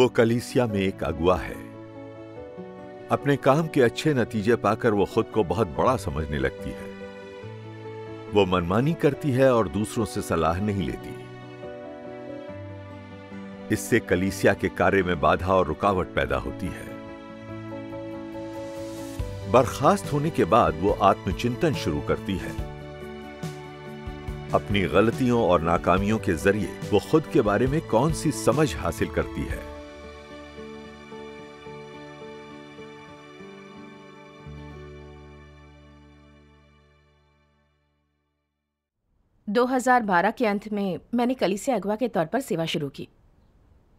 वो कलीसिया में एक अगुआ है अपने काम के अच्छे नतीजे पाकर वो खुद को बहुत बड़ा समझने लगती है वो मनमानी करती है और दूसरों से सलाह नहीं लेती इससे कलीसिया के कार्य में बाधा और रुकावट पैदा होती है बर्खास्त होने के बाद वो आत्मचिंतन शुरू करती है अपनी गलतियों और नाकामियों के जरिए वो खुद के बारे में कौन सी समझ हासिल करती है 2012 के अंत में मैंने कलिसिया अगवा के तौर पर सेवा शुरू की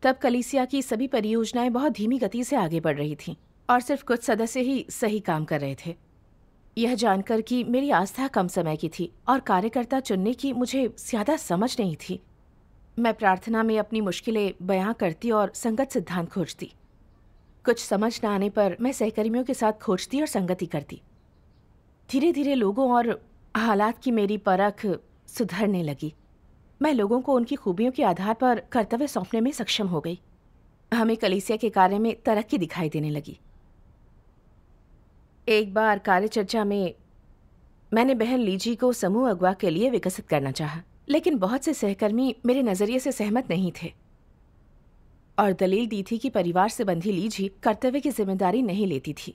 तब कलिसिया की सभी परियोजनाएं बहुत धीमी गति से आगे बढ़ रही थीं और सिर्फ कुछ सदस्य ही सही काम कर रहे थे यह जानकर कि मेरी आस्था कम समय की थी और कार्यकर्ता चुनने की मुझे ज़्यादा समझ नहीं थी मैं प्रार्थना में अपनी मुश्किलें बयां करती और संगत सिद्धांत खोजती कुछ समझ न आने पर मैं सहकर्मियों के साथ खोजती और संगति करती धीरे धीरे लोगों और हालात की मेरी परख सुधरने लगी मैं लोगों को उनकी खूबियों के आधार पर कर्तव्य सौंपने में सक्षम हो गई हमें कलीसिया के कार्य में तरक्की दिखाई देने लगी एक बार कार्यचर्चा में मैंने बहन लीजी को समूह अगवा के लिए विकसित करना चाहा लेकिन बहुत से सहकर्मी मेरे नज़रिए से सहमत नहीं थे और दलील दी थी कि परिवार से बंधी लीजी कर्तव्य की जिम्मेदारी नहीं लेती थी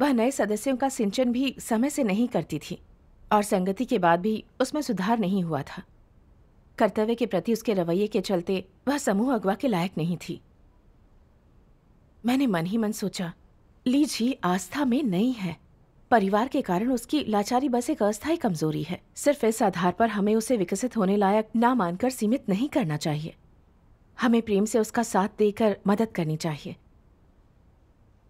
वह नए सदस्यों का सिंचन भी समय से नहीं करती थी और संगति के बाद भी उसमें सुधार नहीं हुआ था कर्तव्य के प्रति उसके रवैये के चलते वह समूह अगवा के लायक नहीं थी मैंने मन ही मन सोचा लीजी आस्था में नहीं है परिवार के कारण उसकी लाचारी बस एक अस्थायी कमजोरी है सिर्फ इस आधार पर हमें उसे विकसित होने लायक ना मानकर सीमित नहीं करना चाहिए हमें प्रेम से उसका साथ देकर मदद करनी चाहिए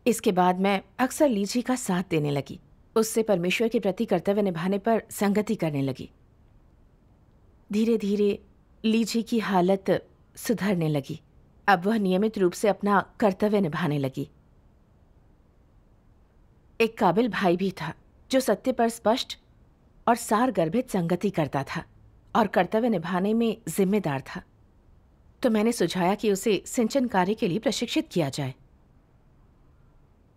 इसके बाद मैं अक्सर लीजी का साथ देने लगी उससे परमेश्वर के प्रति कर्तव्य निभाने पर संगति करने लगी धीरे धीरे लीजी की हालत सुधरने लगी अब वह नियमित रूप से अपना कर्तव्य निभाने लगी एक काबिल भाई भी था जो सत्य पर स्पष्ट और सार गर्भित संगति करता था और कर्तव्य निभाने में जिम्मेदार था तो मैंने सुझाया कि उसे सिंचन कार्य के लिए प्रशिक्षित किया जाए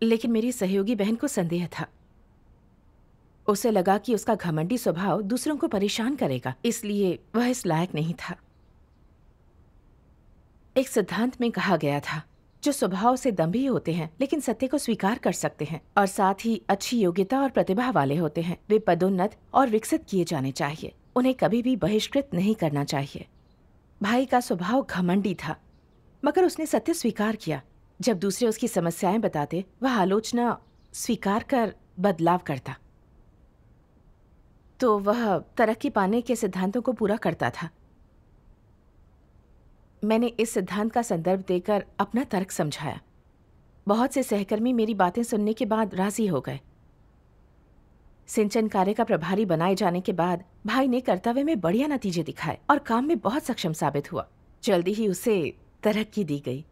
लेकिन मेरी सहयोगी बहन को संदेह था उसे लगा कि उसका घमंडी स्वभाव दूसरों को परेशान करेगा इसलिए वह इस लायक नहीं था एक सिद्धांत में कहा गया था जो स्वभाव से दम्भी होते हैं लेकिन सत्य को स्वीकार कर सकते हैं और साथ ही अच्छी योग्यता और प्रतिभा वाले होते हैं वे पदोन्नत और विकसित किए जाने चाहिए उन्हें कभी भी बहिष्कृत नहीं करना चाहिए भाई का स्वभाव घमंडी था मगर उसने सत्य स्वीकार किया जब दूसरे उसकी समस्याएं बताते वह आलोचना स्वीकार कर बदलाव करता तो वह तरक्की पाने के सिद्धांतों को पूरा करता था मैंने इस सिद्धांत का संदर्भ देकर अपना तर्क समझाया बहुत से सहकर्मी मेरी बातें सुनने के बाद राजी हो गए सिंचन कार्य का प्रभारी बनाए जाने के बाद भाई ने कर्तव्य में बढ़िया नतीजे दिखाए और काम में बहुत सक्षम साबित हुआ जल्दी ही उसे तरक्की दी गई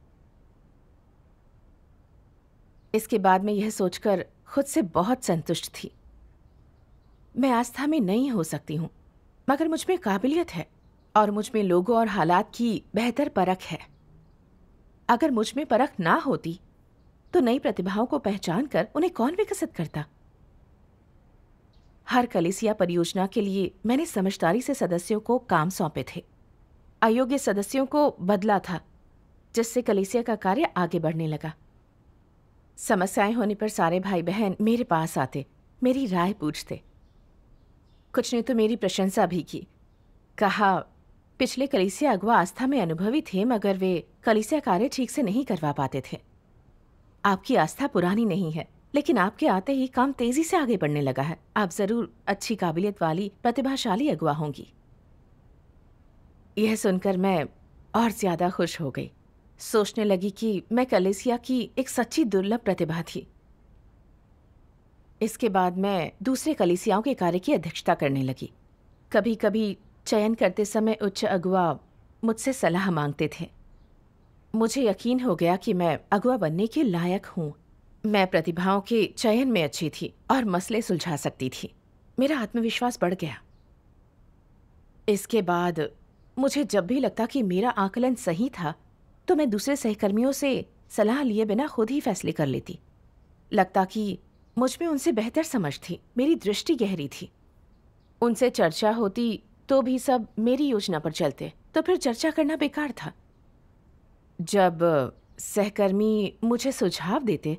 इसके बाद मैं यह सोचकर खुद से बहुत संतुष्ट थी मैं आस्था में नहीं हो सकती हूँ मगर मुझ में काबिलियत है और मुझ में लोगों और हालात की बेहतर परख है अगर मुझ में परख ना होती तो नई प्रतिभाओं को पहचान कर उन्हें कौन विकसित करता हर कलिसिया परियोजना के लिए मैंने समझदारी से सदस्यों को काम सौंपे थे अयोग्य सदस्यों को बदला था जिससे कलिसिया का कार्य आगे बढ़ने लगा समस्याएं होने पर सारे भाई बहन मेरे पास आते मेरी राय पूछते कुछ ने तो मेरी प्रशंसा भी की कहा पिछले कलिसिया अगवा आस्था में अनुभवी थे मगर वे कलिसिया कार्य ठीक से नहीं करवा पाते थे आपकी आस्था पुरानी नहीं है लेकिन आपके आते ही काम तेजी से आगे बढ़ने लगा है आप जरूर अच्छी काबिलियत वाली प्रतिभाशाली अगवा होंगी यह सुनकर मैं और ज्यादा खुश हो गई सोचने लगी कि मैं कलेसिया की एक सच्ची दुर्लभ प्रतिभा थी इसके बाद मैं दूसरे कलिसियाओं के कार्य की अध्यक्षता करने लगी कभी कभी चयन करते समय उच्च अगुआ मुझसे सलाह मांगते थे मुझे यकीन हो गया कि मैं अगुआ बनने के लायक हूँ मैं प्रतिभाओं के चयन में अच्छी थी और मसले सुलझा सकती थी मेरा आत्मविश्वास बढ़ गया इसके बाद मुझे जब भी लगता कि मेरा आकलन सही था तो मैं दूसरे सहकर्मियों से सलाह लिए बिना खुद ही फैसले कर लेती लगता कि मुझ में उनसे बेहतर समझ थी मेरी दृष्टि गहरी थी उनसे चर्चा होती तो भी सब मेरी योजना पर चलते तो फिर चर्चा करना बेकार था जब सहकर्मी मुझे सुझाव देते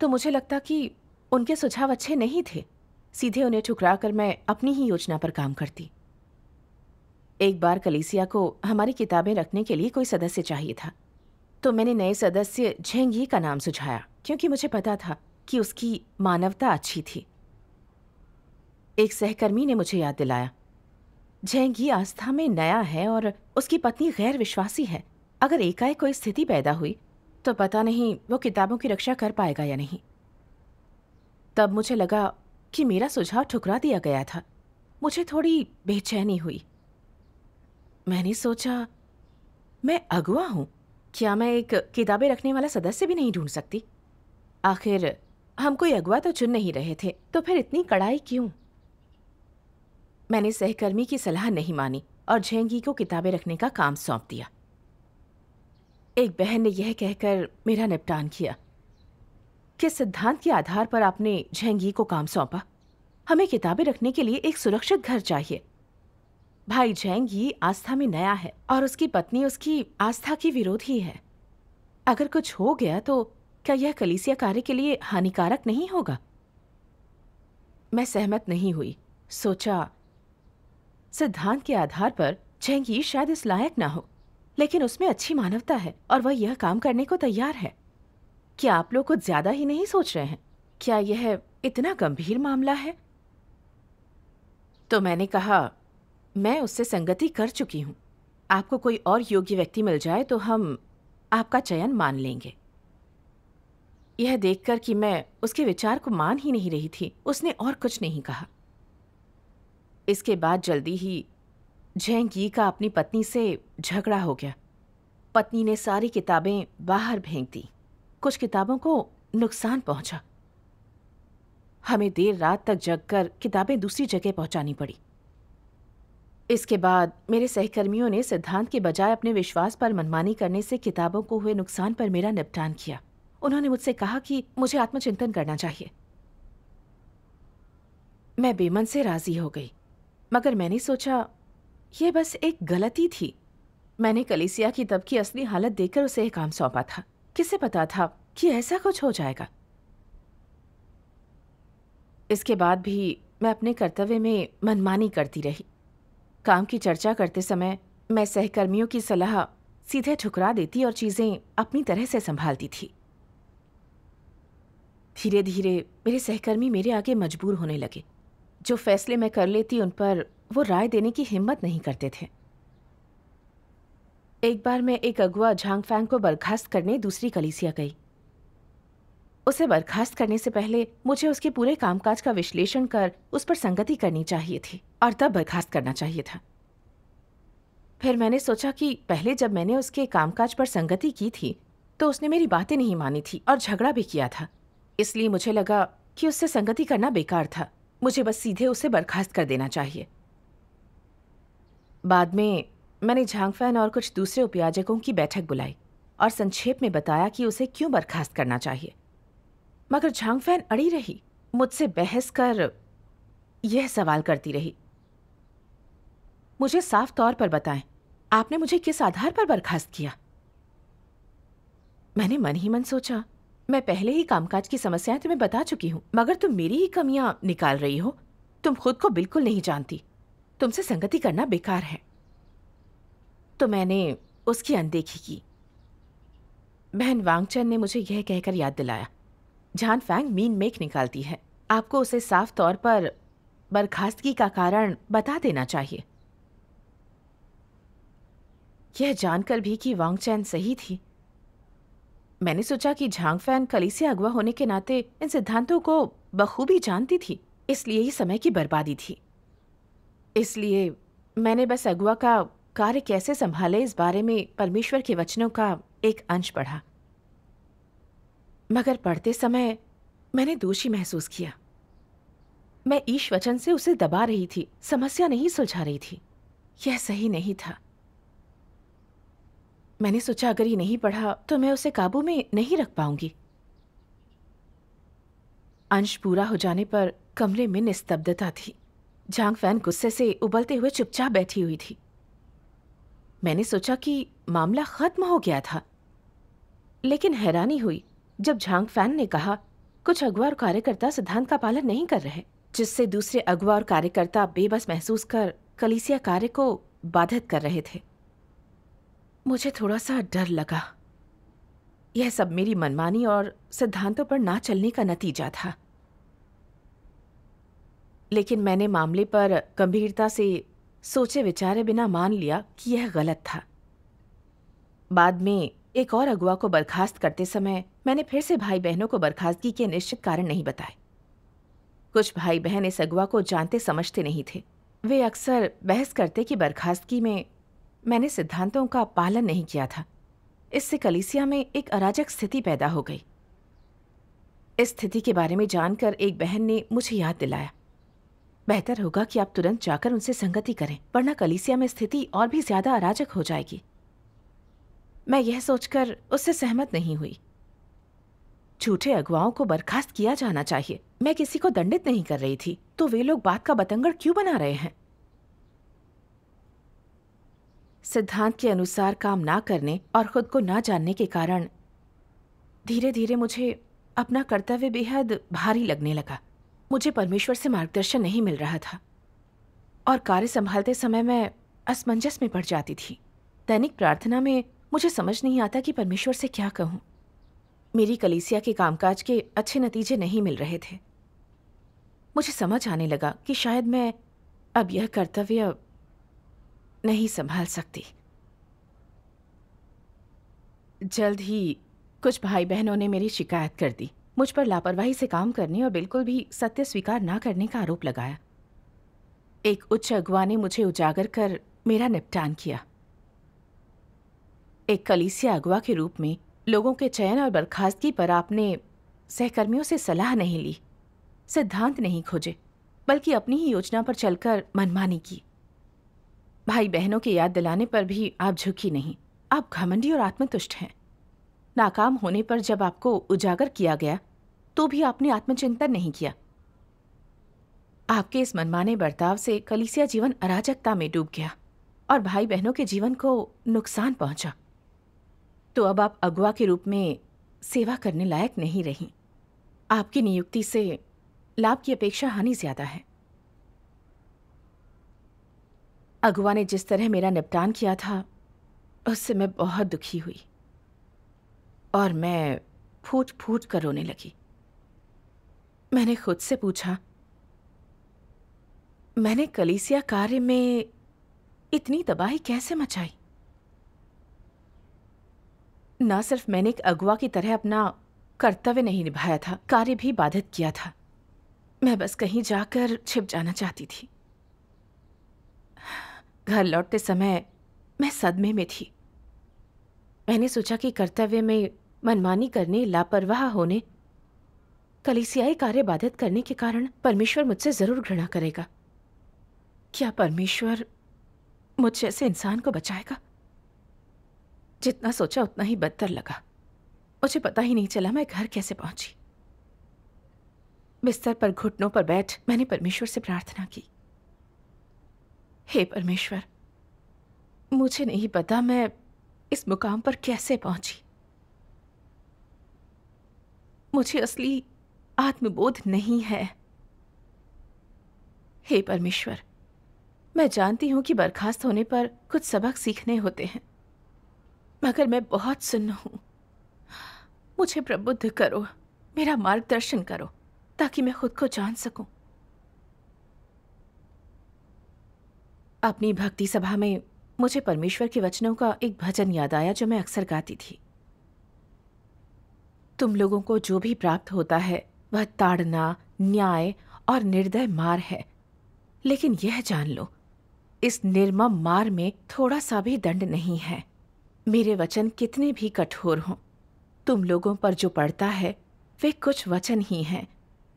तो मुझे लगता कि उनके सुझाव अच्छे नहीं थे सीधे उन्हें ठुकरा कर मैं अपनी ही योजना पर काम करती एक बार कलीसिया को हमारी किताबें रखने के लिए कोई सदस्य चाहिए था तो मैंने नए सदस्य झेंगी का नाम सुझाया क्योंकि मुझे पता था कि उसकी मानवता अच्छी थी एक सहकर्मी ने मुझे याद दिलाया झेंगी आस्था में नया है और उसकी पत्नी गैर विश्वासी है अगर एकाएक कोई स्थिति पैदा हुई तो पता नहीं वो किताबों की रक्षा कर पाएगा या नहीं तब मुझे लगा कि मेरा सुझाव ठुकरा दिया गया था मुझे थोड़ी बेचैनी हुई मैंने सोचा मैं अगुआ हूं क्या मैं एक किताबें रखने वाला सदस्य भी नहीं ढूंढ सकती आखिर हम कोई अगवा तो चुन नहीं रहे थे तो फिर इतनी कड़ाई क्यों मैंने सहकर्मी की सलाह नहीं मानी और झेंगी को किताबें रखने का काम सौंप दिया एक बहन ने यह कहकर मेरा निपटान किया किस सिद्धांत के आधार पर आपने झेंगी को काम सौंपा हमें किताबें रखने के लिए एक सुरक्षित घर चाहिए भाई झेंगी आस्था में नया है और उसकी पत्नी उसकी आस्था की विरोधी है अगर कुछ हो गया तो क्या यह कलीसिया कार्य के लिए हानिकारक नहीं होगा मैं सहमत नहीं हुई सोचा सिद्धांत के आधार पर चेंगी शायद इस लायक ना हो लेकिन उसमें अच्छी मानवता है और वह यह काम करने को तैयार है क्या आप लोग कुछ ज्यादा ही नहीं सोच रहे हैं क्या यह इतना गंभीर मामला है तो मैंने कहा मैं उससे संगति कर चुकी हूं आपको कोई और योग्य व्यक्ति मिल जाए तो हम आपका चयन मान लेंगे यह देखकर कि मैं उसके विचार को मान ही नहीं रही थी उसने और कुछ नहीं कहा इसके बाद जल्दी ही झेंगी का अपनी पत्नी से झगड़ा हो गया पत्नी ने सारी किताबें बाहर फेंक दी कुछ किताबों को नुकसान पहुंचा हमें देर रात तक जगकर किताबें दूसरी जगह पहुंचानी पड़ी इसके बाद मेरे सहकर्मियों ने सिद्धांत के बजाय अपने विश्वास पर मनमानी करने से किताबों को हुए नुकसान पर मेरा निपटान किया उन्होंने मुझसे कहा कि मुझे आत्मचिंतन करना चाहिए मैं बेमन से राजी हो गई मगर मैंने सोचा यह बस एक गलती थी मैंने कलिसिया की तब की असली हालत देखकर उसे एक काम सौंपा था किसे पता था कि ऐसा कुछ हो जाएगा इसके बाद भी मैं अपने कर्तव्य में मनमानी करती रही काम की चर्चा करते समय मैं सहकर्मियों की सलाह सीधे ठुकरा देती और चीज़ें अपनी तरह से संभालती थी धीरे धीरे मेरे सहकर्मी मेरे आगे मजबूर होने लगे जो फैसले मैं कर लेती उन पर वो राय देने की हिम्मत नहीं करते थे एक बार मैं एक अगुआ झांग फैंग को बर्खास्त करने दूसरी कलीसिया गई उसे बर्खास्त करने से पहले मुझे उसके पूरे कामकाज का विश्लेषण कर उस पर संगति करनी चाहिए थी और तब बर्खास्त करना चाहिए था फिर मैंने सोचा कि पहले जब मैंने उसके कामकाज पर संगति की थी तो उसने मेरी बातें नहीं मानी थी और झगड़ा भी किया था इसलिए मुझे लगा कि उससे संगति करना बेकार था मुझे बस सीधे उसे बर्खास्त कर देना चाहिए बाद में मैंने झांगफैन और कुछ दूसरे उपयाजकों की बैठक बुलाई और संक्षेप में बताया कि उसे क्यों बर्खास्त करना चाहिए मगर झांगफैन अड़ी रही मुझसे बहस कर यह सवाल करती रही मुझे साफ तौर पर बताएं आपने मुझे किस आधार पर बर्खास्त किया मैंने मन ही मन सोचा मैं पहले ही कामकाज की समस्याएं तुम्हें बता चुकी हूँ मगर तुम मेरी ही कमियां निकाल रही हो तुम खुद को बिल्कुल नहीं जानती तुमसे संगति करना बेकार है तो मैंने उसकी अनदेखी की बहन वांगचंद ने मुझे यह कहकर याद दिलाया झान फैंग मीन मेक निकालती है आपको उसे साफ तौर पर बर्खास्तगी का कारण बता देना चाहिए यह जानकर भी कि वांगचैन सही थी मैंने सोचा कि झांग फैन कली से अगवा होने के नाते इन सिद्धांतों को बखूबी जानती थी इसलिए ही समय की बर्बादी थी इसलिए मैंने बस अगुआ का कार्य कैसे संभाले इस बारे में परमेश्वर के वचनों का एक अंश पढ़ा मगर पढ़ते समय मैंने दोषी महसूस किया मैं ईश वचन से उसे दबा रही थी समस्या नहीं सुलझा रही थी यह सही नहीं था मैंने सोचा अगर ये नहीं पढ़ा तो मैं उसे काबू में नहीं रख पाऊंगी अंश पूरा हो जाने पर कमरे में निस्तब्धता थी झांग फैन गुस्से से उबलते हुए चुपचाप बैठी हुई थी मैंने सोचा कि मामला खत्म हो गया था लेकिन हैरानी हुई जब झांग फैन ने कहा कुछ अगवा और कार्यकर्ता सिद्धांत का पालन नहीं कर रहे जिससे दूसरे अगवा और कार्यकर्ता बेबस महसूस कर कलिसिया कार्य को बाधित कर रहे थे मुझे थोड़ा सा डर लगा यह सब मेरी मनमानी और सिद्धांतों पर ना चलने का नतीजा था लेकिन मैंने मामले पर गंभीरता से सोचे विचारे बिना मान लिया कि यह गलत था बाद में एक और अगुआ को बर्खास्त करते समय मैंने फिर से भाई बहनों को बर्खास्तगी के निश्चित कारण नहीं बताए कुछ भाई बहन इस अगुआ को जानते समझते नहीं थे वे अक्सर बहस करते कि बर्खास्तगी में मैंने सिद्धांतों का पालन नहीं किया था इससे कलीसिया में एक अराजक स्थिति पैदा हो गई इस स्थिति के बारे में जानकर एक बहन ने मुझे याद दिलाया बेहतर होगा कि आप तुरंत जाकर उनसे संगति करें वरना कलीसिया में स्थिति और भी ज्यादा अराजक हो जाएगी मैं यह सोचकर उससे सहमत नहीं हुई झूठे अगुवाओं को बर्खास्त किया जाना चाहिए मैं किसी को दंडित नहीं कर रही थी तो वे लोग बात का बतंगड़ क्यों बना रहे हैं सिद्धांत के अनुसार काम ना करने और खुद को ना जानने के कारण धीरे धीरे मुझे अपना कर्तव्य बेहद भारी लगने लगा मुझे परमेश्वर से मार्गदर्शन नहीं मिल रहा था और कार्य संभालते समय मैं असमंजस में पड़ जाती थी दैनिक प्रार्थना में मुझे समझ नहीं आता कि परमेश्वर से क्या कहूँ मेरी कलीसिया के कामकाज के अच्छे नतीजे नहीं मिल रहे थे मुझे समझ आने लगा कि शायद मैं अब यह कर्तव्य नहीं संभाल सकती जल्द ही कुछ भाई बहनों ने मेरी शिकायत कर दी मुझ पर लापरवाही से काम करने और बिल्कुल भी सत्य स्वीकार ना करने का आरोप लगाया एक उच्च अगुआ ने मुझे उजागर कर मेरा निपटान किया एक कलीसिया अगुवा के रूप में लोगों के चयन और बर्खास्तगी पर आपने सहकर्मियों से सलाह नहीं ली सिद्धांत नहीं खोजे बल्कि अपनी ही योजना पर चलकर मनमानी की भाई बहनों की याद दिलाने पर भी आप झुकी नहीं आप घमंडी और आत्मतुष्ट हैं नाकाम होने पर जब आपको उजागर किया गया तो भी आपने आत्मचिंतन नहीं किया आपके इस मनमाने बर्ताव से कलिसिया जीवन अराजकता में डूब गया और भाई बहनों के जीवन को नुकसान पहुंचा तो अब आप अगुआ के रूप में सेवा करने लायक नहीं रही आपकी नियुक्ति से लाभ की अपेक्षा हानि ज्यादा है अगुआ ने जिस तरह मेरा निपटान किया था उससे मैं बहुत दुखी हुई और मैं फूट फूट कर रोने लगी मैंने खुद से पूछा मैंने कलीसिया कार्य में इतनी तबाही कैसे मचाई ना सिर्फ मैंने एक अगुआ की तरह अपना कर्तव्य नहीं निभाया था कार्य भी बाधित किया था मैं बस कहीं जाकर छिप जाना चाहती थी घर लौटते समय मैं सदमे में थी मैंने सोचा कि कर्तव्य में मनमानी करने लापरवाह होने कलिसियाई कार्य बाधित करने के कारण परमेश्वर मुझसे ज़रूर घृणा करेगा क्या परमेश्वर मुझसे ऐसे इंसान को बचाएगा जितना सोचा उतना ही बदतर लगा मुझे पता ही नहीं चला मैं घर कैसे पहुंची बिस्तर पर घुटनों पर बैठ मैंने परमेश्वर से प्रार्थना की हे परमेश्वर मुझे नहीं पता मैं इस मुकाम पर कैसे पहुंची मुझे असली आत्मबोध नहीं है हे परमेश्वर मैं जानती हूं कि बर्खास्त होने पर कुछ सबक सीखने होते हैं मगर मैं बहुत सुन्न हूं मुझे प्रबुद्ध करो मेरा मार्गदर्शन करो ताकि मैं खुद को जान सकूं अपनी भक्ति सभा में मुझे परमेश्वर के वचनों का एक भजन याद आया जो मैं अक्सर गाती थी तुम लोगों को जो भी प्राप्त होता है वह ताड़ना न्याय और निर्दय मार है लेकिन यह जान लो इस निर्मम मार में थोड़ा सा भी दंड नहीं है मेरे वचन कितने भी कठोर हों तुम लोगों पर जो पड़ता है वे कुछ वचन ही हैं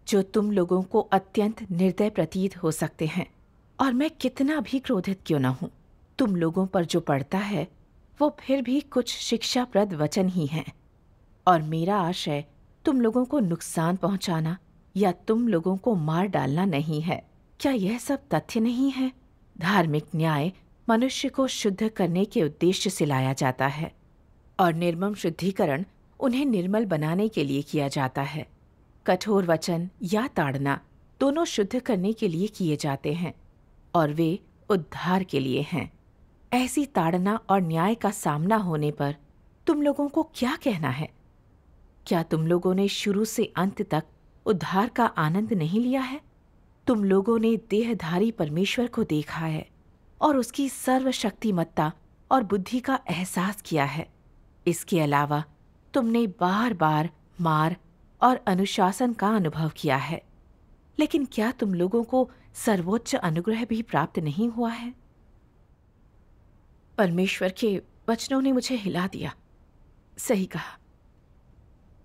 जो तुम लोगों को अत्यंत निर्दय प्रतीत हो सकते हैं और मैं कितना भी क्रोधित क्यों ना हूँ तुम लोगों पर जो पड़ता है वो फिर भी कुछ शिक्षाप्रद वचन ही हैं और मेरा आशय तुम लोगों को नुकसान पहुंचाना या तुम लोगों को मार डालना नहीं है क्या यह सब तथ्य नहीं है धार्मिक न्याय मनुष्य को शुद्ध करने के उद्देश्य से लाया जाता है और निर्मम शुद्धिकरण उन्हें निर्मल बनाने के लिए किया जाता है कठोर वचन या ताड़ना दोनों शुद्ध करने के लिए किए जाते हैं और वे उद्धार के लिए हैं ऐसी ताड़ना और न्याय का सामना होने पर तुम लोगों को क्या कहना है क्या तुम लोगों ने शुरू से अंत तक उद्धार का आनंद नहीं लिया है तुम लोगों ने देहधारी परमेश्वर को देखा है और उसकी सर्वशक्तिमत्ता और बुद्धि का एहसास किया है इसके अलावा तुमने बार बार मार और अनुशासन का अनुभव किया है लेकिन क्या तुम लोगों को सर्वोच्च अनुग्रह भी प्राप्त नहीं हुआ है परमेश्वर के वचनों ने मुझे हिला दिया सही कहा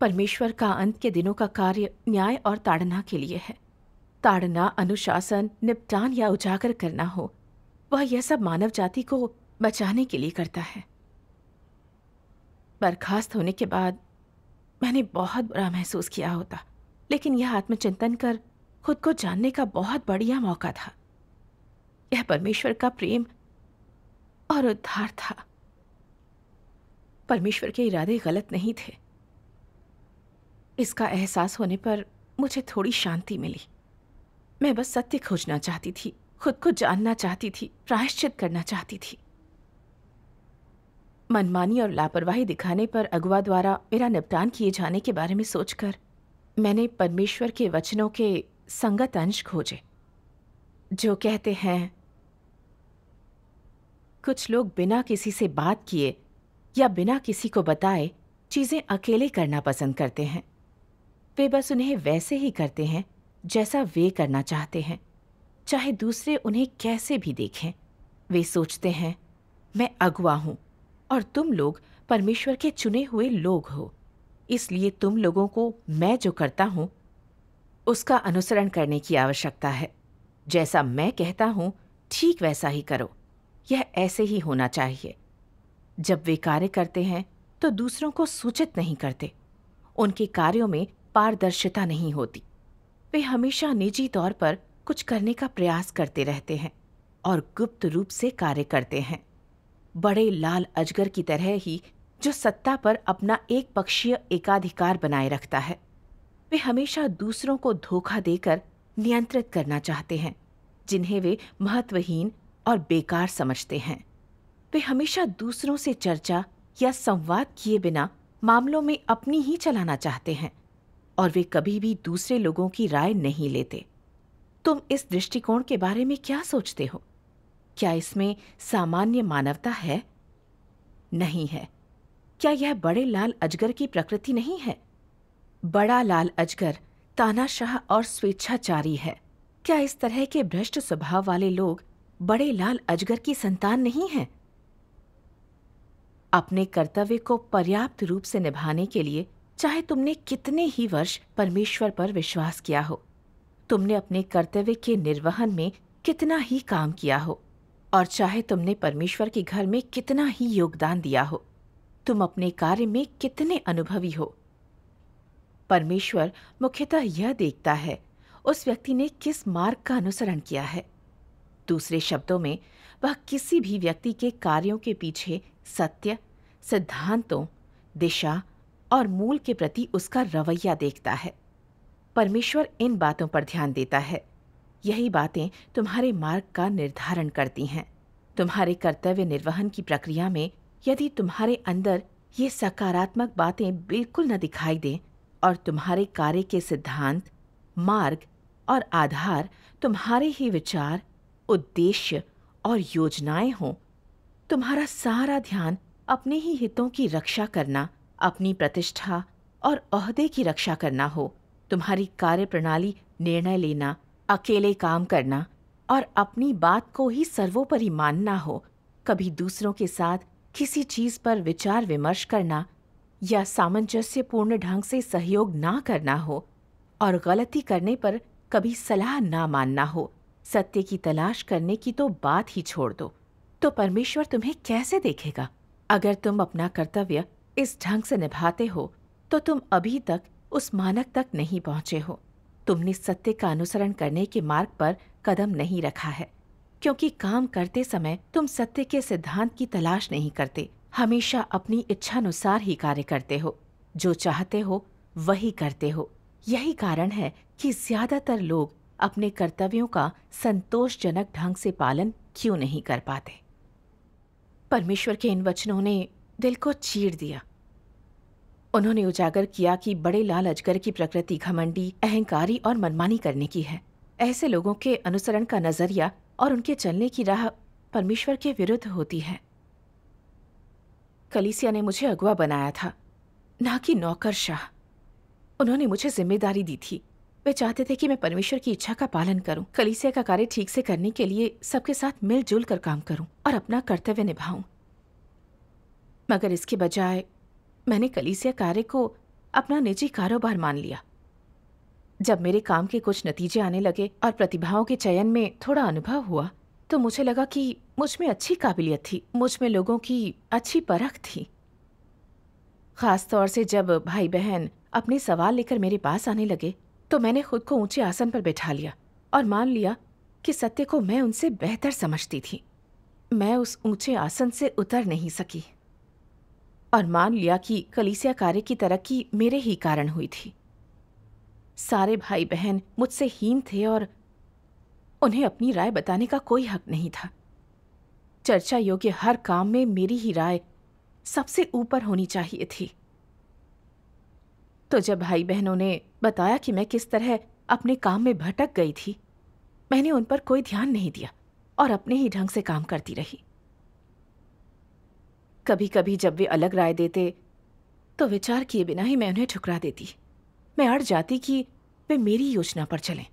परमेश्वर का अंत के दिनों का कार्य न्याय और ताड़ना के लिए है ताड़ना अनुशासन निपटान या उजागर करना हो वह यह सब मानव जाति को बचाने के लिए करता है बर्खास्त होने के बाद मैंने बहुत बुरा महसूस किया होता लेकिन यह आत्मचिंतन कर खुद को जानने का बहुत बढ़िया मौका था यह परमेश्वर का प्रेम और उद्धार था परमेश्वर के इरादे गलत नहीं थे इसका एहसास होने पर मुझे थोड़ी शांति मिली मैं बस सत्य खोजना चाहती थी खुद को जानना चाहती थी प्रायश्चित करना चाहती थी मनमानी और लापरवाही दिखाने पर अगुआ द्वारा मेरा निपटान किए जाने के बारे में सोचकर मैंने परमेश्वर के वचनों के संगत अंश खोजे जो कहते हैं कुछ लोग बिना किसी से बात किए या बिना किसी को बताए चीज़ें अकेले करना पसंद करते हैं वे बस उन्हें वैसे ही करते हैं जैसा वे करना चाहते हैं चाहे दूसरे उन्हें कैसे भी देखें वे सोचते हैं मैं अगुआ हूं और तुम लोग परमेश्वर के चुने हुए लोग हो इसलिए तुम लोगों को मैं जो करता हूं उसका अनुसरण करने की आवश्यकता है जैसा मैं कहता हूँ ठीक वैसा ही करो यह ऐसे ही होना चाहिए जब वे कार्य करते हैं तो दूसरों को सूचित नहीं करते उनके कार्यों में पारदर्शिता नहीं होती वे हमेशा निजी तौर पर कुछ करने का प्रयास करते रहते हैं और गुप्त रूप से कार्य करते हैं बड़े लाल अजगर की तरह ही जो सत्ता पर अपना एक पक्षीय एकाधिकार बनाए रखता है वे हमेशा दूसरों को धोखा देकर नियंत्रित करना चाहते हैं जिन्हें वे महत्वहीन और बेकार समझते हैं वे हमेशा दूसरों से चर्चा या संवाद किए बिना मामलों में अपनी ही चलाना चाहते हैं और वे कभी भी दूसरे लोगों की राय नहीं लेते तुम इस दृष्टिकोण के बारे में क्या सोचते हो क्या इसमें सामान्य मानवता है नहीं है क्या यह बड़े लाल अजगर की प्रकृति नहीं है बड़ा लाल अजगर तानाशाह और स्वेच्छाचारी है क्या इस तरह के भ्रष्ट स्वभाव वाले लोग बड़े लाल अजगर की संतान नहीं हैं अपने कर्तव्य को पर्याप्त रूप से निभाने के लिए चाहे तुमने कितने ही वर्ष परमेश्वर पर विश्वास किया हो तुमने अपने कर्तव्य के निर्वहन में कितना ही काम किया हो और चाहे तुमने परमेश्वर के घर में कितना ही योगदान दिया हो तुम अपने कार्य में कितने अनुभवी हो परमेश्वर मुख्यतः यह देखता है उस व्यक्ति ने किस मार्ग का अनुसरण किया है दूसरे शब्दों में वह किसी भी व्यक्ति के कार्यों के पीछे सत्य सिद्धांतों दिशा और मूल के प्रति उसका रवैया देखता है परमेश्वर इन बातों पर ध्यान देता है यही बातें तुम्हारे मार्ग का निर्धारण करती हैं तुम्हारे कर्तव्य निर्वहन की प्रक्रिया में यदि तुम्हारे अंदर ये सकारात्मक बातें बिल्कुल न दिखाई दें और तुम्हारे कार्य के सिद्धांत मार्ग और आधार तुम्हारे ही विचार उद्देश्य और योजनाएं हों तुम्हारा सारा ध्यान अपने ही हितों की रक्षा करना अपनी प्रतिष्ठा और अहदे की रक्षा करना हो तुम्हारी कार्यप्रणाली निर्णय लेना अकेले काम करना और अपनी बात को ही सर्वोपरि मानना हो कभी दूसरों के साथ किसी चीज पर विचार विमर्श करना या सामंजस्यपूर्ण ढंग से सहयोग ना करना हो और गलती करने पर कभी सलाह ना मानना हो सत्य की तलाश करने की तो बात ही छोड़ दो तो परमेश्वर तुम्हें कैसे देखेगा अगर तुम अपना कर्तव्य इस ढंग से निभाते हो तो तुम अभी तक उस मानक तक नहीं पहुंचे हो तुमने सत्य का अनुसरण करने के मार्ग पर कदम नहीं रखा है क्योंकि काम करते समय तुम सत्य के सिद्धांत की तलाश नहीं करते हमेशा अपनी इच्छानुसार ही कार्य करते हो जो चाहते हो वही करते हो यही कारण है कि ज्यादातर लोग अपने कर्तव्यों का संतोषजनक ढंग से पालन क्यों नहीं कर पाते परमेश्वर के इन वचनों ने दिल को चीर दिया उन्होंने उजागर किया कि बड़े लाल अजगर की प्रकृति घमंडी अहंकारी और मनमानी करने की है ऐसे लोगों के अनुसरण का नजरिया और उनके चलने की राह परमेश्वर के विरुद्ध होती है कलीसिया ने मुझे अगुआ बनाया था ना कि नौकर शाह उन्होंने मुझे जिम्मेदारी दी थी वे चाहते थे कि मैं परमेश्वर की इच्छा का पालन करूं, कलीसिया का कार्य ठीक से करने के लिए सबके साथ मिलजुल कर काम करूं और अपना कर्तव्य निभाऊं। मगर इसके बजाय मैंने कलीसिया कार्य को अपना निजी कारोबार मान लिया जब मेरे काम के कुछ नतीजे आने लगे और प्रतिभाओं के चयन में थोड़ा अनुभव हुआ तो मुझे लगा कि मुझ में अच्छी काबिलियत थी मुझ में लोगों की अच्छी परख थी खास तौर से जब भाई बहन अपने सवाल लेकर मेरे पास आने लगे तो मैंने खुद को ऊंचे आसन पर बैठा लिया और मान लिया कि सत्य को मैं उनसे बेहतर समझती थी मैं उस ऊंचे आसन से उतर नहीं सकी और मान लिया कि कलीसिया कार्य की तरक्की मेरे ही कारण हुई थी सारे भाई बहन मुझसे हीन थे और उन्हें अपनी राय बताने का कोई हक नहीं था चर्चा योग्य हर काम में मेरी ही राय सबसे ऊपर होनी चाहिए थी तो जब भाई बहनों ने बताया कि मैं किस तरह अपने काम में भटक गई थी मैंने उन पर कोई ध्यान नहीं दिया और अपने ही ढंग से काम करती रही कभी कभी जब वे अलग राय देते तो विचार किए बिना ही मैं उन्हें ठुकरा देती मैं अड़ जाती कि वे मेरी योजना पर चलें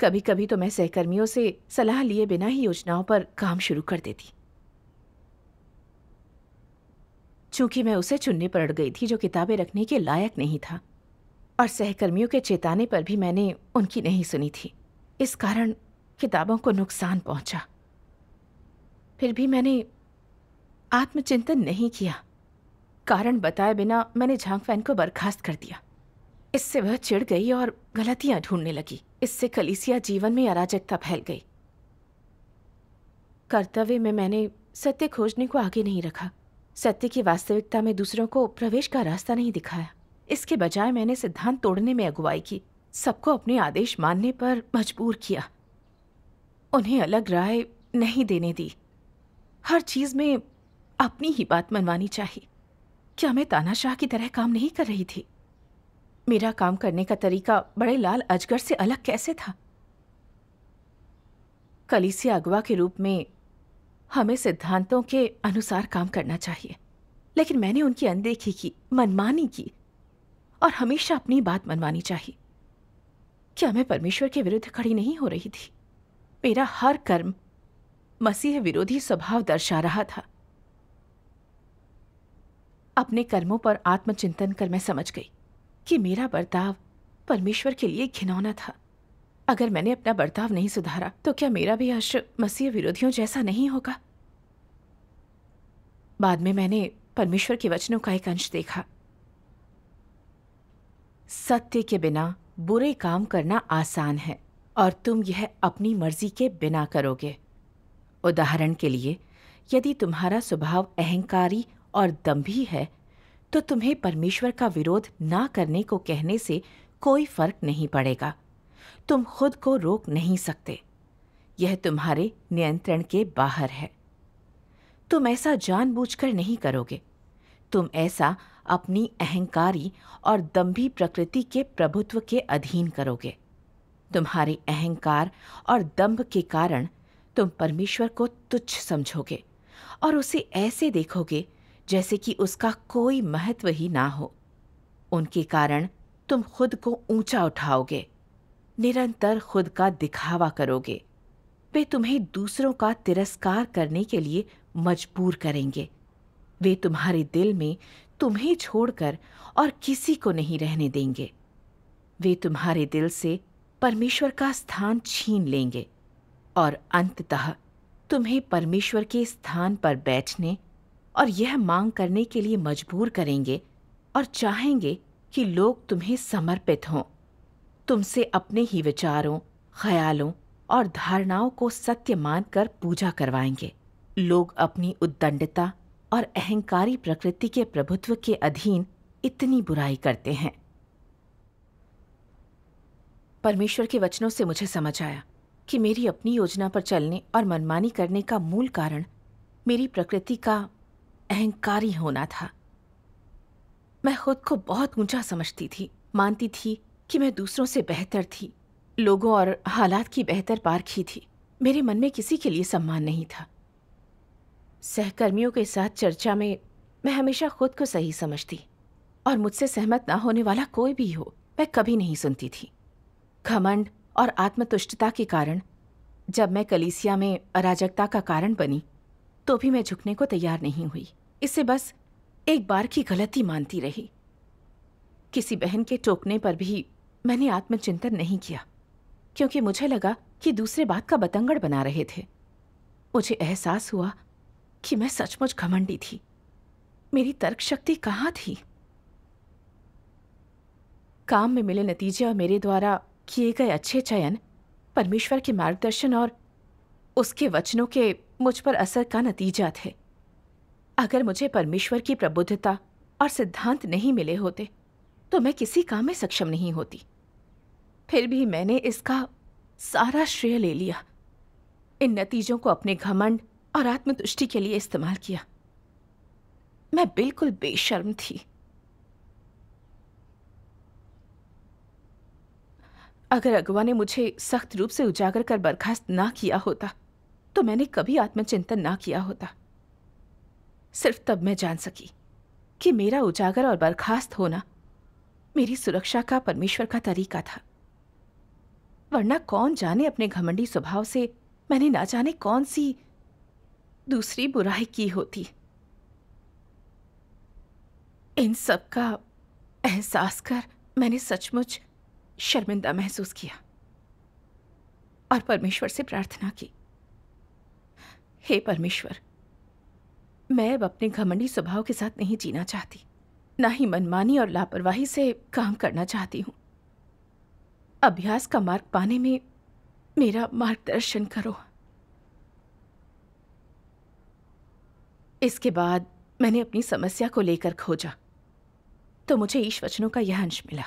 कभी कभी तो मैं सहकर्मियों से सलाह लिए बिना ही योजनाओं पर काम शुरू कर देती चूंकि मैं उसे चुनने पर अड़ गई थी जो किताबें रखने के लायक नहीं था और सहकर्मियों के चेताने पर भी मैंने उनकी नहीं सुनी थी इस कारण किताबों को नुकसान पहुंचा फिर भी मैंने आत्मचिंतन नहीं किया कारण बताए बिना मैंने झांक फैन को बर्खास्त कर दिया इससे वह चिढ़ गई और गलतियां ढूंढने लगी इससे कलिसिया जीवन में अराजकता फैल गई कर्तव्य में मैंने सत्य खोजने को आगे नहीं रखा सत्य की वास्तविकता में दूसरों को प्रवेश का रास्ता नहीं दिखाया इसके बजाय मैंने सिद्धांत तोड़ने में अगुवाई की सबको अपने आदेश मानने पर मजबूर किया उन्हें अलग राय नहीं देने दी हर चीज में अपनी ही बात मनवानी चाहिए क्या मैं तानाशाह की तरह काम नहीं कर रही थी मेरा काम करने का तरीका बड़े लाल अजगर से अलग कैसे था कलीसिया अगवा के रूप में हमें सिद्धांतों के अनुसार काम करना चाहिए लेकिन मैंने उनकी अनदेखी की मनमानी की और हमेशा अपनी बात मनवानी चाहिए क्या मैं परमेश्वर के विरुद्ध खड़ी नहीं हो रही थी मेरा हर कर्म मसीह विरोधी स्वभाव दर्शा रहा था अपने कर्मों पर आत्मचिंतन कर मैं समझ गई कि मेरा बर्ताव परमेश्वर के लिए घिनौना था अगर मैंने अपना बर्ताव नहीं सुधारा तो क्या मेरा भी अश्र मसीह विरोधियों जैसा नहीं होगा बाद में मैंने परमेश्वर के वचनों का एक अंश देखा सत्य के बिना बुरे काम करना आसान है और तुम यह अपनी मर्जी के बिना करोगे उदाहरण के लिए यदि तुम्हारा स्वभाव अहंकारी और दम्भी है तो तुम्हें परमेश्वर का विरोध ना करने को कहने से कोई फर्क नहीं पड़ेगा तुम खुद को रोक नहीं सकते यह तुम्हारे नियंत्रण के बाहर है तुम ऐसा जानबूझकर नहीं करोगे तुम ऐसा अपनी अहंकारी और दम्भी प्रकृति के प्रभुत्व के अधीन करोगे तुम्हारे अहंकार और दम्भ के कारण तुम परमेश्वर को तुच्छ समझोगे और उसे ऐसे देखोगे जैसे कि उसका कोई महत्व ही ना हो उनके कारण तुम खुद को ऊंचा उठाओगे निरंतर खुद का दिखावा करोगे वे तुम्हें दूसरों का तिरस्कार करने के लिए मजबूर करेंगे वे तुम्हारे दिल में तुम्हें छोड़कर और किसी को नहीं रहने देंगे वे तुम्हारे दिल से परमेश्वर का स्थान छीन लेंगे और अंततः तुम्हें परमेश्वर के स्थान पर बैठने और यह मांग करने के लिए मजबूर करेंगे और चाहेंगे कि लोग तुम्हें समर्पित हों तुमसे अपने ही विचारों ख्यालों और धारणाओं को सत्य मानकर पूजा करवाएंगे लोग अपनी उद्दंडता और अहंकारी प्रकृति के प्रभुत्व के अधीन इतनी बुराई करते हैं परमेश्वर के वचनों से मुझे समझ आया कि मेरी अपनी योजना पर चलने और मनमानी करने का मूल कारण मेरी प्रकृति का अहंकारी होना था मैं खुद को बहुत ऊंचा समझती थी मानती थी कि मैं दूसरों से बेहतर थी लोगों और हालात की बेहतर पारखी थी मेरे मन में किसी के लिए सम्मान नहीं था सहकर्मियों के साथ चर्चा में मैं हमेशा खुद को सही समझती और मुझसे सहमत ना होने वाला कोई भी हो मैं कभी नहीं सुनती थी घमंड और आत्मतुष्टता के कारण जब मैं कलीसिया में अराजकता का कारण बनी तो भी मैं झुकने को तैयार नहीं हुई इससे बस एक बार की गलती मानती रही किसी बहन के टोकने पर भी मैंने आत्मचिंतन नहीं किया क्योंकि मुझे लगा कि दूसरे बात का बतंगड़ बना रहे थे मुझे एहसास हुआ कि मैं सचमुच घमंडी थी मेरी तर्क शक्ति कहाँ थी काम में मिले नतीजे और मेरे द्वारा किए गए अच्छे चयन परमेश्वर के मार्गदर्शन और उसके वचनों के मुझ पर असर का नतीजा थे अगर मुझे परमेश्वर की प्रबुद्धता और सिद्धांत नहीं मिले होते तो मैं किसी काम में सक्षम नहीं होती फिर भी मैंने इसका सारा श्रेय ले लिया इन नतीजों को अपने घमंड और आत्मतुष्टि के लिए इस्तेमाल किया मैं बिल्कुल बेशर्म थी अगर अगवा ने मुझे सख्त रूप से उजागर कर बर्खास्त ना किया होता तो मैंने कभी आत्मचिंतन ना किया होता सिर्फ तब मैं जान सकी कि मेरा उजागर और बर्खास्त होना मेरी सुरक्षा का परमेश्वर का तरीका था वरना कौन जाने अपने घमंडी स्वभाव से मैंने ना जाने कौन सी दूसरी बुराई की होती इन सब का एहसास कर मैंने सचमुच शर्मिंदा महसूस किया और परमेश्वर से प्रार्थना की हे परमेश्वर मैं अब अपने घमंडी स्वभाव के साथ नहीं जीना चाहती ना ही मनमानी और लापरवाही से काम करना चाहती हूँ अभ्यास का मार्ग पाने में मेरा मार्गदर्शन करो इसके बाद मैंने अपनी समस्या को लेकर खोजा तो मुझे ईश्वचनों का यह अंश मिला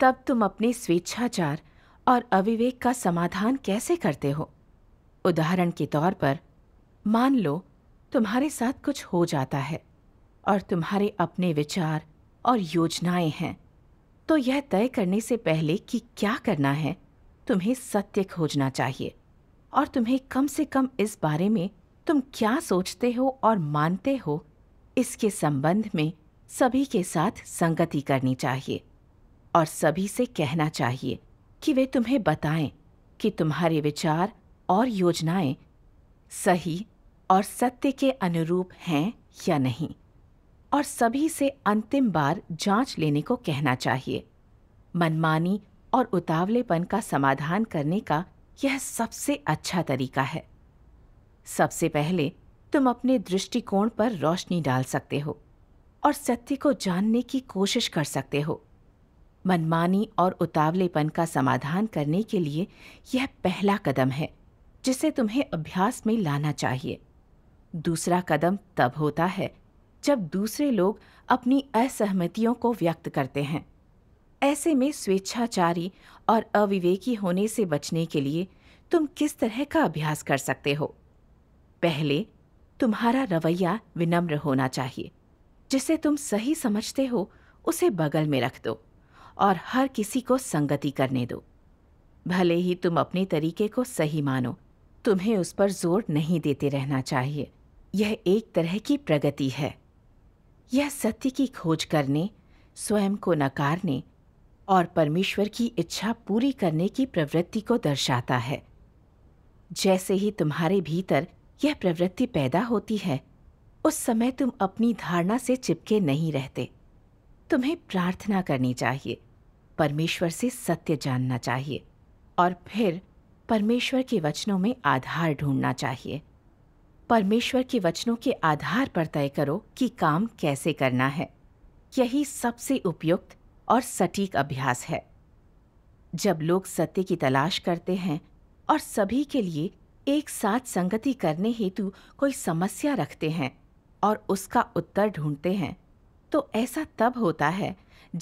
तब तुम अपने स्वेच्छाचार और अविवेक का समाधान कैसे करते हो उदाहरण के तौर पर मान लो तुम्हारे साथ कुछ हो जाता है और तुम्हारे अपने विचार और योजनाएं हैं तो यह तय करने से पहले कि क्या करना है तुम्हें सत्य खोजना चाहिए और तुम्हें कम से कम इस बारे में तुम क्या सोचते हो और मानते हो इसके संबंध में सभी के साथ संगति करनी चाहिए और सभी से कहना चाहिए कि वे तुम्हें बताएं कि तुम्हारे विचार और योजनाएं सही और सत्य के अनुरूप हैं या नहीं और सभी से अंतिम बार जांच लेने को कहना चाहिए मनमानी और उतावलेपन का समाधान करने का यह सबसे अच्छा तरीका है सबसे पहले तुम अपने दृष्टिकोण पर रोशनी डाल सकते हो और सत्य को जानने की कोशिश कर सकते हो मनमानी और उतावलेपन का समाधान करने के लिए यह पहला कदम है जिसे तुम्हें अभ्यास में लाना चाहिए दूसरा कदम तब होता है जब दूसरे लोग अपनी असहमतियों को व्यक्त करते हैं ऐसे में स्वेच्छाचारी और अविवेकी होने से बचने के लिए तुम किस तरह का अभ्यास कर सकते हो पहले तुम्हारा रवैया विनम्र होना चाहिए जिसे तुम सही समझते हो उसे बगल में रख दो और हर किसी को संगति करने दो भले ही तुम अपने तरीके को सही मानो तुम्हें उस पर जोर नहीं देते रहना चाहिए यह एक तरह की प्रगति है यह सत्य की खोज करने स्वयं को नकारने और परमेश्वर की इच्छा पूरी करने की प्रवृत्ति को दर्शाता है जैसे ही तुम्हारे भीतर यह प्रवृत्ति पैदा होती है उस समय तुम अपनी धारणा से चिपके नहीं रहते तुम्हें प्रार्थना करनी चाहिए परमेश्वर से सत्य जानना चाहिए और फिर परमेश्वर के वचनों में आधार ढूंढना चाहिए परमेश्वर के वचनों के आधार पर तय करो कि काम कैसे करना है यही सबसे उपयुक्त और सटीक अभ्यास है जब लोग सत्य की तलाश करते हैं और सभी के लिए एक साथ संगति करने हेतु कोई समस्या रखते हैं और उसका उत्तर ढूंढते हैं तो ऐसा तब होता है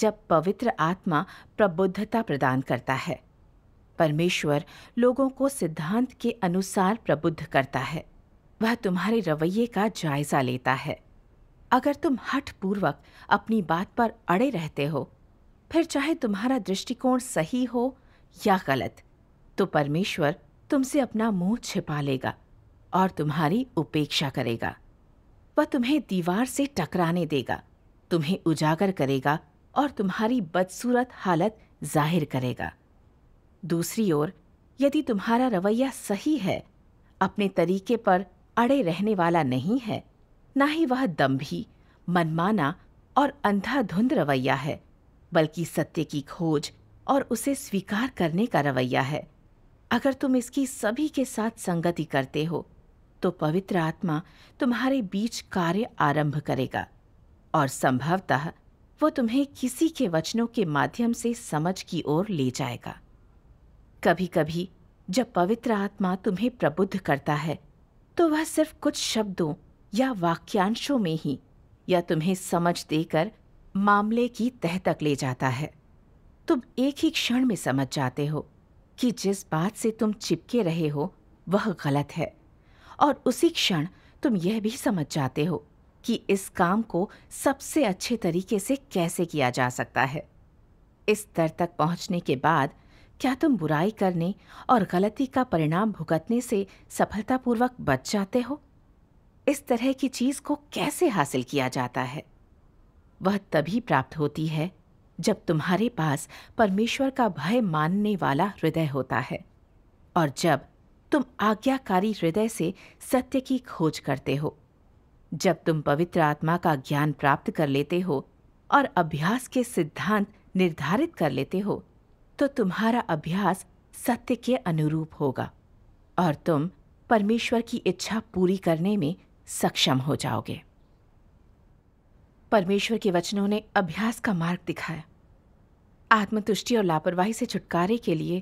जब पवित्र आत्मा प्रबुद्धता प्रदान करता है परमेश्वर लोगों को सिद्धांत के अनुसार प्रबुद्ध करता है वह तुम्हारे रवैये का जायजा लेता है अगर तुम हठपूर्वक अपनी बात पर अड़े रहते हो फिर चाहे तुम्हारा दृष्टिकोण सही हो या गलत तो परमेश्वर तुमसे अपना मुंह छिपा लेगा और तुम्हारी उपेक्षा करेगा वह तुम्हें दीवार से टकराने देगा तुम्हें उजागर करेगा और तुम्हारी बदसूरत हालत जाहिर करेगा दूसरी ओर यदि तुम्हारा रवैया सही है अपने तरीके पर अड़े रहने वाला नहीं है ना ही वह दम्भी मनमाना और अंधाधुंध रवैया है बल्कि सत्य की खोज और उसे स्वीकार करने का रवैया है अगर तुम इसकी सभी के साथ संगति करते हो तो पवित्र आत्मा तुम्हारे बीच कार्य आरंभ करेगा और संभवतः वो तुम्हें किसी के वचनों के माध्यम से समझ की ओर ले जाएगा कभी कभी जब पवित्र आत्मा तुम्हें प्रबुद्ध करता है तो वह सिर्फ कुछ शब्दों या वाक्यांशों में ही या तुम्हें समझ देकर मामले की तह तक ले जाता है तुम एक ही क्षण में समझ जाते हो कि जिस बात से तुम चिपके रहे हो वह गलत है और उसी क्षण तुम यह भी समझ जाते हो कि इस काम को सबसे अच्छे तरीके से कैसे किया जा सकता है इस स्तर तक पहुंचने के बाद क्या तुम बुराई करने और गलती का परिणाम भुगतने से सफलतापूर्वक बच जाते हो इस तरह की चीज को कैसे हासिल किया जाता है वह तभी प्राप्त होती है जब तुम्हारे पास परमेश्वर का भय मानने वाला हृदय होता है और जब तुम आज्ञाकारी हृदय से सत्य की खोज करते हो जब तुम पवित्र आत्मा का ज्ञान प्राप्त कर लेते हो और अभ्यास के सिद्धांत निर्धारित कर लेते हो तो तुम्हारा अभ्यास सत्य के अनुरूप होगा और तुम परमेश्वर की इच्छा पूरी करने में सक्षम हो जाओगे परमेश्वर के वचनों ने अभ्यास का मार्ग दिखाया आत्मतुष्टि और लापरवाही से छुटकारे के लिए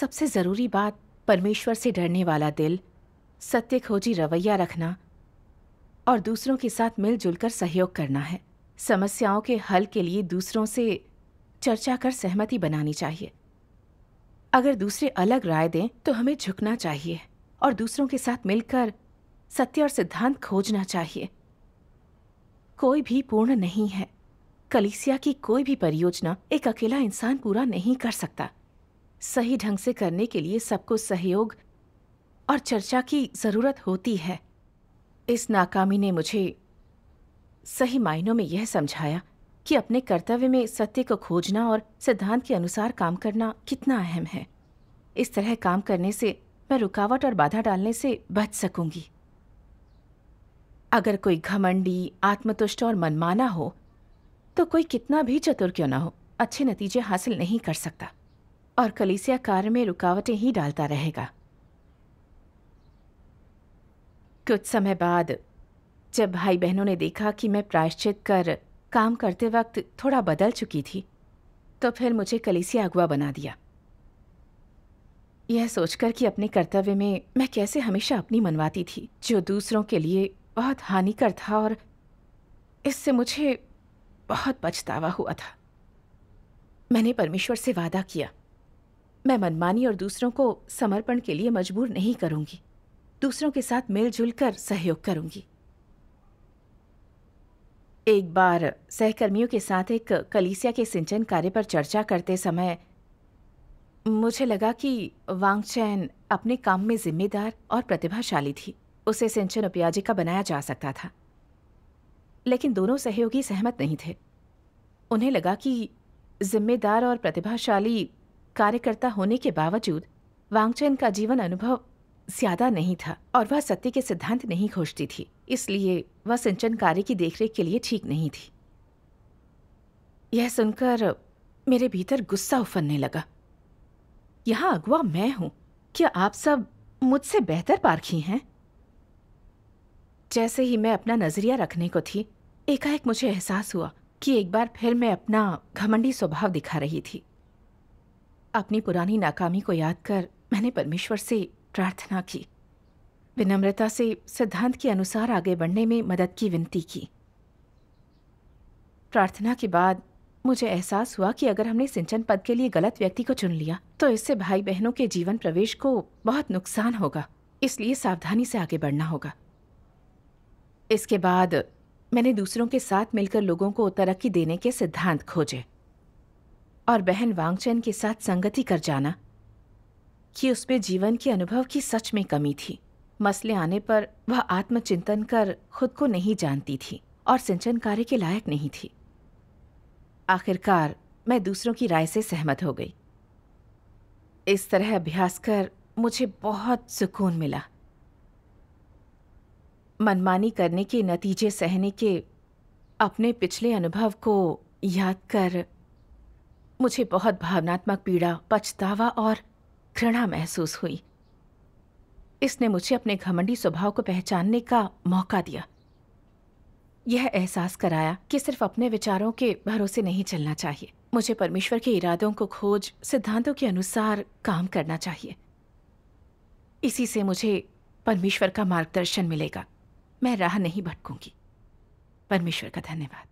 सबसे ज़रूरी बात परमेश्वर से डरने वाला दिल सत्य खोजी रवैया रखना और दूसरों के साथ मिलजुल कर सहयोग करना है समस्याओं के हल के लिए दूसरों से चर्चा कर सहमति बनानी चाहिए अगर दूसरे अलग राय दें तो हमें झुकना चाहिए और दूसरों के साथ मिलकर सत्य और सिद्धांत खोजना चाहिए कोई भी पूर्ण नहीं है कलिसिया की कोई भी परियोजना एक अकेला इंसान पूरा नहीं कर सकता सही ढंग से करने के लिए सबको सहयोग और चर्चा की जरूरत होती है इस नाकामी ने मुझे सही मायनों में यह समझाया कि अपने कर्तव्य में सत्य को खोजना और सिद्धांत के अनुसार काम करना कितना अहम है इस तरह काम करने से मैं रुकावट और बाधा डालने से बच सकूंगी अगर कोई घमंडी आत्मतुष्ट और मनमाना हो तो कोई कितना भी चतुर क्यों ना हो अच्छे नतीजे हासिल नहीं कर सकता और कलीसिया कार्य में रुकावटें ही डालता रहेगा कुछ समय बाद जब भाई बहनों ने देखा कि मैं प्रायश्चित कर काम करते वक्त थोड़ा बदल चुकी थी तो फिर मुझे कलीसिया अगुआ बना दिया यह सोचकर कि अपने कर्तव्य में मैं कैसे हमेशा अपनी मनवाती थी जो दूसरों के लिए बहुत हानिकर था और इससे मुझे बहुत पछतावा हुआ था मैंने परमेश्वर से वादा किया मैं मनमानी और दूसरों को समर्पण के लिए मजबूर नहीं करूंगी दूसरों के साथ मिलजुल कर सहयोग करूंगी एक बार सहकर्मियों के साथ एक कलीसिया के सिंचन कार्य पर चर्चा करते समय मुझे लगा कि वांगचैन अपने काम में जिम्मेदार और प्रतिभाशाली थी उसे सिंचन उपयाजिका बनाया जा सकता था लेकिन दोनों सहयोगी सहमत नहीं थे उन्हें लगा कि जिम्मेदार और प्रतिभाशाली कार्यकर्ता होने के बावजूद वांगचैन का जीवन अनुभव ज्यादा नहीं था और वह सत्य के सिद्धांत नहीं खोजती थी इसलिए वह सिंचन कार्य की देखरेख के लिए ठीक नहीं थी यह सुनकर मेरे भीतर गुस्सा उफरने लगा यहां अगवा मैं हूं क्या आप सब मुझसे बेहतर पारखी हैं जैसे ही मैं अपना नजरिया रखने को थी एकाएक मुझे एहसास हुआ कि एक बार फिर मैं अपना घमंडी स्वभाव दिखा रही थी अपनी पुरानी नाकामी को याद कर मैंने परमेश्वर से प्रार्थना की विनम्रता से सिद्धांत के अनुसार आगे बढ़ने में मदद की विनती की प्रार्थना के बाद मुझे एहसास हुआ कि अगर हमने सिंचन पद के लिए गलत व्यक्ति को चुन लिया तो इससे भाई बहनों के जीवन प्रवेश को बहुत नुकसान होगा इसलिए सावधानी से आगे बढ़ना होगा इसके बाद मैंने दूसरों के साथ मिलकर लोगों को तरक्की देने के सिद्धांत खोजे और बहन वांगचैन के साथ संगति कर जाना कि उसमें जीवन के अनुभव की सच में कमी थी मसले आने पर वह आत्मचिंतन कर खुद को नहीं जानती थी और सिंचन कार्य के लायक नहीं थी आखिरकार मैं दूसरों की राय से सहमत हो गई इस तरह अभ्यास कर मुझे बहुत सुकून मिला मनमानी करने के नतीजे सहने के अपने पिछले अनुभव को याद कर मुझे बहुत भावनात्मक पीड़ा पछतावा और घृणा महसूस हुई इसने मुझे अपने घमंडी स्वभाव को पहचानने का मौका दिया यह एहसास कराया कि सिर्फ अपने विचारों के भरोसे नहीं चलना चाहिए मुझे परमेश्वर के इरादों को खोज सिद्धांतों के अनुसार काम करना चाहिए इसी से मुझे परमेश्वर का मार्गदर्शन मिलेगा मैं राह नहीं भटकूंगी परमेश्वर का धन्यवाद